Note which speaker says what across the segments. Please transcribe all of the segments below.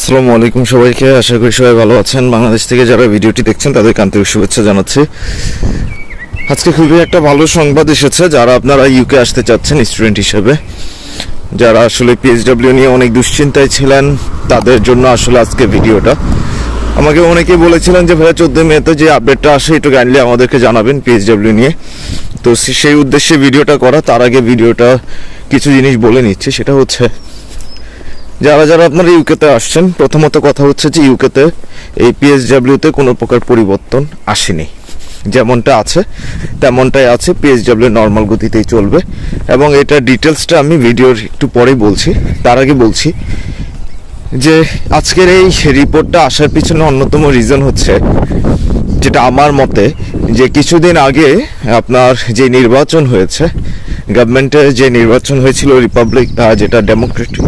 Speaker 1: আসসালামু আলাইকুম সবাইকে আশা করি সবাই ভালো আছেন বাংলাদেশ থেকে যারা ভিডিওটি দেখছেন তাদের আন্তরিক শুভেচ্ছা জানাচ্ছি আজকে খুবই একটা ভালো সংবাদ এসেছে যারা আপনারা ইউকে আসতে চাচ্ছেন স্টুডেন্ট হিসেবে যারা আসলে পিএইচডাব্লিউ নিয়ে অনেক দুশ্চিন্তায় ছিলেন তাদের জন্য আসলে আজকে ভিডিওটা আমাকে অনেকেই বলেছিলেন যে ভাইয়া চোদ্দোই মেতে যে আপডেটটা আসে একটু কাইন্ডলি আমাদেরকে জানাবেন পিএইচডাব্লিউ নিয়ে তো সেই উদ্দেশ্যে ভিডিওটা করা তার আগে ভিডিওটা কিছু জিনিস বলে নিচ্ছে সেটা হচ্ছে যারা যারা আপনারা ইউকেতে আসছেন প্রথমত কথা হচ্ছে যে ইউকেতে এই পিএসডাব্লিউতে কোনো প্রকার পরিবর্তন আসেনি যেমনটা আছে তেমনটাই আছে পিএসডাব্লিউ নর্মাল গতিতেই চলবে এবং এটা ডিটেলসটা আমি ভিডিওর একটু পরেই বলছি তার আগে বলছি যে আজকের এই রিপোর্টটা আসার পিছনে অন্যতম রিজন হচ্ছে যেটা আমার মতে যে কিছুদিন আগে আপনার যে নির্বাচন হয়েছে গভর্নমেন্টের যে নির্বাচন হয়েছিল রিপাবলিক যেটা ডেমোক্রেটিক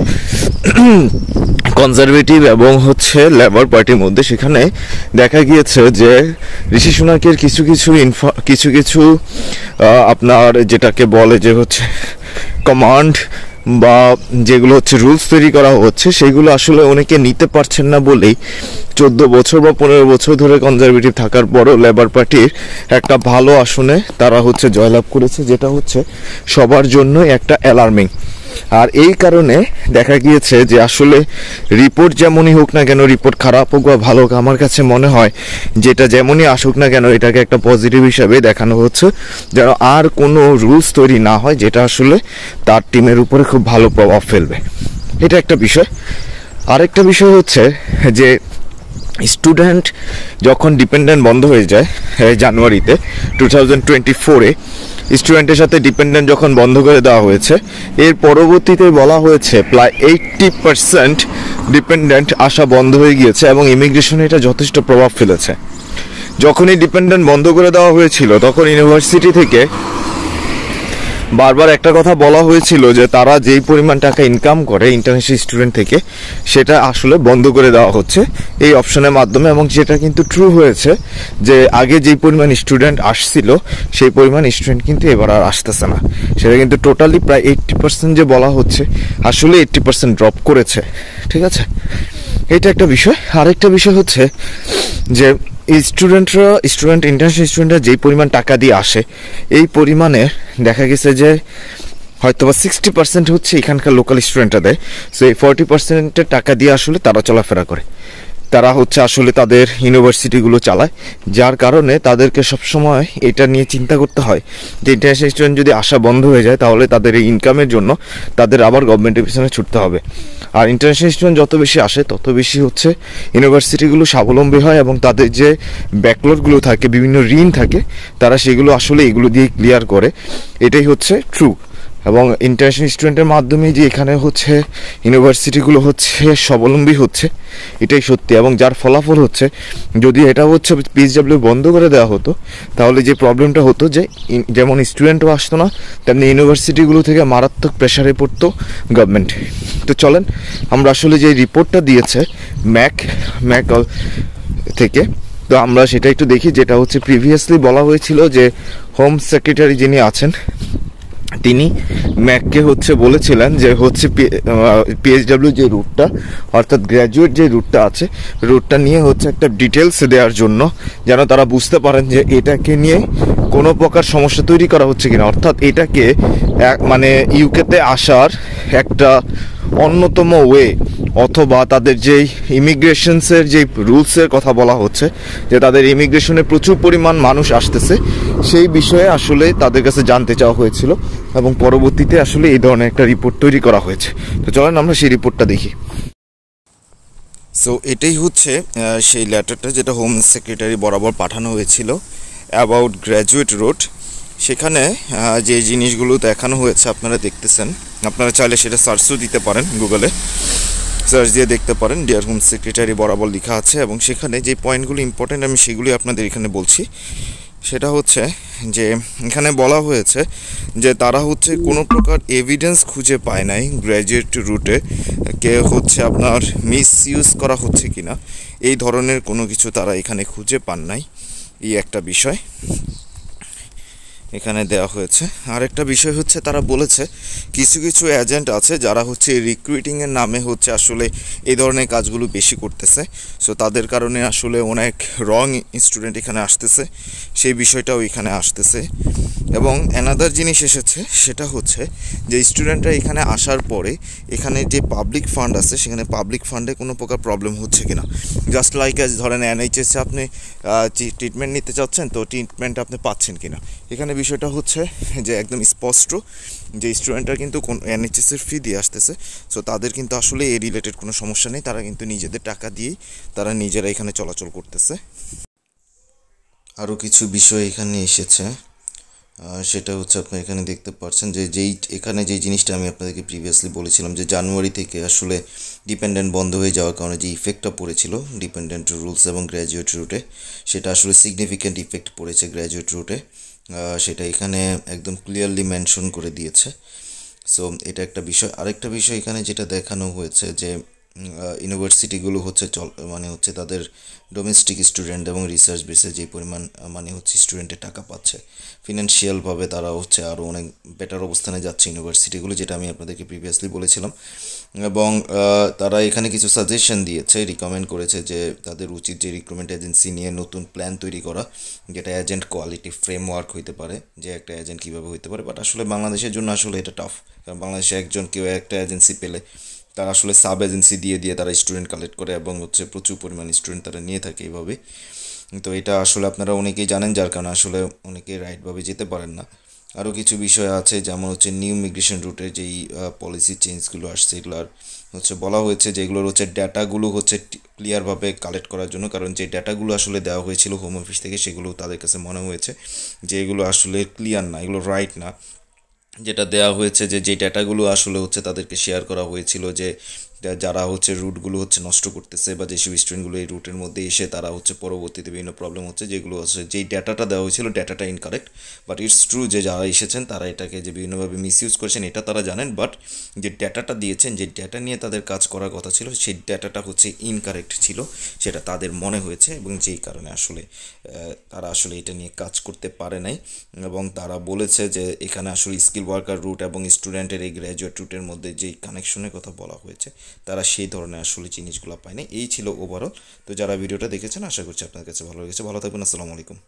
Speaker 1: কনজারভেটিভ এবং হচ্ছে লেবার পার্টির মধ্যে সেখানে দেখা গিয়েছে যে ঋষি সুনাকের কিছু কিছু ইনফা কিছু কিছু আপনার যেটাকে বলে যে হচ্ছে কমান্ড বা যেগুলো হচ্ছে রুলস তৈরি করা হচ্ছে সেগুলো আসলে অনেকে নিতে পারছেন না বলেই চোদ্দ বছর বা পনেরো বছর ধরে কনজারভেটিভ থাকার পরও লেবার পার্টির একটা ভালো আসনে তারা হচ্ছে জয়লাভ করেছে যেটা হচ্ছে সবার জন্যই একটা অ্যালার্মিং আর এই কারণে দেখা গিয়েছে যে আসলে রিপোর্ট যেমনই হোক না কেন রিপোর্ট খারাপ হোক বা ভালো হোক আমার কাছে মনে হয় যেটা যেমনই আসুক না কেন এটাকে একটা পজিটিভ হিসাবে দেখানো হচ্ছে যেন আর কোনো রুলস তৈরি না হয় যেটা আসলে তার টিমের উপরে খুব ভালো প্রভাব ফেলবে এটা একটা বিষয় আরেকটা বিষয় হচ্ছে যে স্টুডেন্ট যখন ডিপেন্ডেন্ট বন্ধ হয়ে যায় জানুয়ারিতে টু থাউজেন্ড টোয়েন্টি ফোরে স্টুডেন্টের সাথে ডিপেন্ডেন্ট যখন বন্ধ করে দেওয়া হয়েছে এর পরবর্তীতে বলা হয়েছে প্রায় এইট্টি পার্সেন্ট ডিপেন্ডেন্ট আসা বন্ধ হয়ে গিয়েছে এবং ইমিগ্রেশনে এটা যথেষ্ট প্রভাব ফেলেছে যখনই ডিপেন্ডেন্ট বন্ধ করে দেওয়া হয়েছিল তখন ইউনিভার্সিটি থেকে বারবার একটা কথা বলা হয়েছিল যে তারা যেই পরিমাণ টাকা ইনকাম করে ইন্টারন্যাশনাল স্টুডেন্ট থেকে সেটা আসলে বন্ধ করে দেওয়া হচ্ছে এই অপশনের মাধ্যমে এবং যেটা কিন্তু ট্রু হয়েছে যে আগে যেই পরিমাণ স্টুডেন্ট আসছিল সেই পরিমাণ স্টুডেন্ট কিন্তু এবার আর আসতেছে না সেটা কিন্তু টোটালি প্রায় এইট্টি পার্সেন্ট যে বলা হচ্ছে আসলে এইট্টি পার্সেন্ট ড্রপ করেছে ঠিক আছে এটা একটা বিষয় আরেকটা বিষয় হচ্ছে যে স্টুডেন্টরা স্টুডেন্ট ইন্টার্নশিপ স্টুডেন্টরা যেই পরিমাণ টাকা দিয়ে আসে এই পরিমাণে দেখা গেছে যে হয়তো বা সিক্সটি পার্সেন্ট হচ্ছে এখানকার লোকাল স্টুডেন্টরা দেয় সো এই ফর্টি পার্সেন্টের টাকা দিয়ে আসলে তারা চলাফেরা করে তারা হচ্ছে আসলে তাদের ইউনিভার্সিটিগুলো চালায় যার কারণে তাদেরকে সবসময় এটা নিয়ে চিন্তা করতে হয় যে ইন্টারন্যাশনাল স্টুডেন্ট যদি আসা বন্ধ হয়ে যায় তাহলে তাদের এই ইনকামের জন্য তাদের আবার গভর্নমেন্টের পিছনে ছুটতে হবে আর ইন্টারন্যাশনাল স্টুডেন্ট যত বেশি আসে তত বেশি হচ্ছে ইউনিভার্সিটিগুলো স্বাবলম্বী হয় এবং তাদের যে ব্যাকলোডগুলো থাকে বিভিন্ন ঋণ থাকে তারা সেগুলো আসলে এগুলো দিয়ে ক্লিয়ার করে এটাই হচ্ছে ট্রু এবং ইন্টারন্যাশনাল স্টুডেন্টের মাধ্যমে যে এখানে হচ্ছে ইউনিভার্সিটিগুলো হচ্ছে স্বাবলম্বী হচ্ছে এটাই সত্যি এবং যার ফলাফল হচ্ছে যদি এটা হচ্ছে পিএইচডাব্লিউ বন্ধ করে দেওয়া হতো তাহলে যে প্রবলেমটা হতো যে যেমন স্টুডেন্টও আসতো না তেমনি ইউনিভার্সিটিগুলো থেকে মারাত্মক প্রেশারে পড়তো গভর্নমেন্ট তো চলেন আমরা আসলে যে রিপোর্টটা দিয়েছে ম্যাক ম্যাক থেকে তো আমরা সেটা একটু দেখি যেটা হচ্ছে প্রিভিয়াসলি বলা হয়েছিল যে হোম সেক্রেটারি যিনি আছেন তিনি ম্যাককে হচ্ছে বলেছিলেন যে হচ্ছে পিএইচডাব্লিউ যে রুটটা অর্থাৎ গ্র্যাজুয়েট যে রুটটা আছে রুটটা নিয়ে হচ্ছে একটা ডিটেলস দেওয়ার জন্য যেন তারা বুঝতে পারেন যে এটাকে নিয়ে কোনো প্রকার সমস্যা তৈরি করা হচ্ছে কিনা অর্থাৎ এটাকে মানে ইউকেতে আসার একটা অন্যতম ওয়ে অথবা তাদের যেই ইমিগ্রেশনসের যেই রুলসের কথা বলা হচ্ছে যে তাদের ইমিগ্রেশনে প্রচুর পরিমাণ মানুষ আসতেছে সেই বিষয়ে আসলে তাদের কাছে জানতে চাওয়া হয়েছিল এবং পরবর্তীতে আসলে এই ধরনের একটা রিপোর্ট তৈরি করা হয়েছে তো চলেন আমরা সেই রিপোর্টটা দেখি সো এটাই হচ্ছে সেই লেটারটা যেটা হোম সেক্রেটারি বরাবর পাঠানো হয়েছিল অ্যাবাউট গ্র্যাজুয়েট রোড সেখানে যে জিনিসগুলো দেখানো হয়েছে আপনারা দেখতেছেন আপনারা চাইলে সেটা সার্চও দিতে পারেন গুগলে সার্চ দিয়ে দেখতে পারেন ডিয়ার হোম সেক্রেটারি বরাবর লেখা আছে এবং সেখানে যে পয়েন্টগুলো ইম্পর্টেন্ট আমি সেগুলি আপনাদের এখানে বলছি সেটা হচ্ছে যে এখানে বলা হয়েছে যে তারা হচ্ছে কোনো প্রকার এভিডেন্স খুঁজে পায় নাই গ্র্যাজুয়েট রুটে কে হচ্ছে আপনার মিস ইউজ করা হচ্ছে কিনা এই ধরনের কোনো কিছু তারা এখানে খুঁজে পান নাই এই একটা বিষয় এখানে দেওয়া হয়েছে আরেকটা বিষয় হচ্ছে তারা বলেছে কিছু কিছু এজেন্ট আছে যারা হচ্ছে রিক্রুটিংয়ের নামে হচ্ছে আসলে এই ধরনের কাজগুলো বেশি করতেছে সো তাদের কারণে আসলে অনেক রং স্টুডেন্ট এখানে আসতেছে সেই বিষয়টাও এখানে আসতেছে এবং অ্যানাদার জিনিস এসেছে সেটা হচ্ছে যে স্টুডেন্টরা এখানে আসার পরে এখানে যে পাবলিক ফান্ড আছে সেখানে পাবলিক ফান্ডে কোনো প্রকার প্রবলেম হচ্ছে কিনা জাস্ট লাইক অ্যাজ ধরেন এনএইচএসে আপনি ট্রিটমেন্ট নিতে চাচ্ছেন তো ট্রিটমেন্ট আপনি পাচ্ছেন কিনা এখানে বিষয়টা হচ্ছে যে একদম স্পষ্ট যে স্টুডেন্টরা কিন্তু কোন এনএইচএসের ফি দিয়ে আসতেছে সো তাদের কিন্তু আসলে এ রিলেটেড কোনো সমস্যা নেই তারা কিন্তু নিজেদের টাকা দিয়েই তারা নিজেরা এখানে চলাচল করতেছে আরও কিছু বিষয় এখানে এসেছে সেটা হচ্ছে আপনি এখানে দেখতে পাচ্ছেন যে যেই এখানে যে জিনিসটা আমি আপনাদেরকে প্রিভিয়াসলি বলেছিলাম যে জানুয়ারি থেকে আসলে ডিপেন্ডেন্ট বন্ধ হয়ে যাওয়ার কারণে যে ইফেক্টটা পড়েছিল ডিপেন্ডেন্ট রুলস এবং গ্র্যাজুয়েট রুটে সেটা আসলে সিগনিফিক্যান্ট ইফেক্ট পড়েছে গ্র্যাজুয়েট রুটে সেটা এখানে একদম ক্লিয়ারলি মেনশন করে দিয়েছে সো এটা একটা বিষয় আরেকটা বিষয় এখানে যেটা দেখানো হয়েছে যে ইউনিভার্সিটিগুলো হচ্ছে চল মানে হচ্ছে তাদের ডোমেস্টিক স্টুডেন্ট এবং রিসার্চ বেসে যে পরিমাণ মানে হচ্ছে স্টুডেন্টে টাকা পাচ্ছে ফিনান্সিয়ালভাবে তারা হচ্ছে আরও অনেক বেটার অবস্থানে যাচ্ছে ইউনিভার্সিটিগুলো যেটা আমি আপনাদেরকে প্রিভিয়াসলি বলেছিলাম এবং তারা এখানে কিছু সাজেশন দিয়েছে রিকমেন্ড করেছে যে তাদের উচিত যে রিক্রুটমেন্ট এজেন্সি নিয়ে নতুন প্ল্যান তৈরি করা যেটা এজেন্ট কোয়ালিটি ফ্রেমওয়ার্ক হইতে পারে যে একটা এজেন্ট কীভাবে হইতে পারে বাট আসলে বাংলাদেশের জন্য আসলে এটা টাফ কারণ বাংলাদেশে একজন কেউ একটা এজেন্সি পেলে তারা আসলে সাব এজেন্সি দিয়ে দিয়ে তারা স্টুডেন্ট কালেক্ট করে এবং হচ্ছে প্রচুর পরিমাণ স্টুডেন্ট তারা নিয়ে থাকে এইভাবে তো এটা আসলে আপনারা অনেকেই জানেন যার কারণে আসলে অনেকে রাইটভাবে যেতে পারেন না আরও কিছু বিষয় আছে যেমন হচ্ছে নিউ মিগ্রেশন রুটের যেই পলিসি চেঞ্জগুলো আসছে আর হচ্ছে বলা হয়েছে যে এগুলোর হচ্ছে ডেটাগুলো হচ্ছে ক্লিয়ারভাবে কালেক্ট করার জন্য কারণ যে ডেটাগুলো আসলে দেওয়া হয়েছিল হোম অফিস থেকে সেগুলো তাদের কাছে মনে হয়েছে যে এগুলো আসলে ক্লিয়ার না এগুলো রাইট না যেটা দেয়া হয়েছে যে যে ডেটাগুলো আসলে হচ্ছে তাদেরকে শেয়ার করা হয়েছিল যে যারা হচ্ছে রুটগুলো হচ্ছে নষ্ট করতেছে বা যেসব স্টুডেন্টগুলো এই রুটের মধ্যে এসে তারা হচ্ছে পরবর্তীতে বিভিন্ন প্রবলেম হচ্ছে যেগুলো হচ্ছে যেই ডেটাটা দেওয়া হয়েছিল data incorrect but it's true যে যারা এসেছেন তারা এটাকে যে বিভিন্নভাবে মিসইউজ করেছেন এটা তারা জানেন বাট যে ডেটাটা দিয়েছেন যে ডেটা নিয়ে তাদের কাজ করার কথা ছিল সেই ডেটাটা হচ্ছে ইনকারেক্ট ছিল সেটা তাদের মনে হয়েছে এবং যেই কারণে আসলে তারা আসলে এটা নিয়ে কাজ করতে পারে নাই এবং তারা বলেছে যে এখানে আসলে স্কিল ওয়ার্কার রুট এবং স্টুডেন্টের এই গ্র্যাজুয়েট রুটের মধ্যে যেই কানেকশনের কথা বলা হয়েছে তারা সেই ধরনের আসলে জিনিসগুলো পায় না এই ছিল ওভারঅল তো যারা ভিডিওটা দেখেছেন আশা করছি আপনার কাছে ভালো লেগেছে ভালো থাকবেন আসসালামু আলাইকুম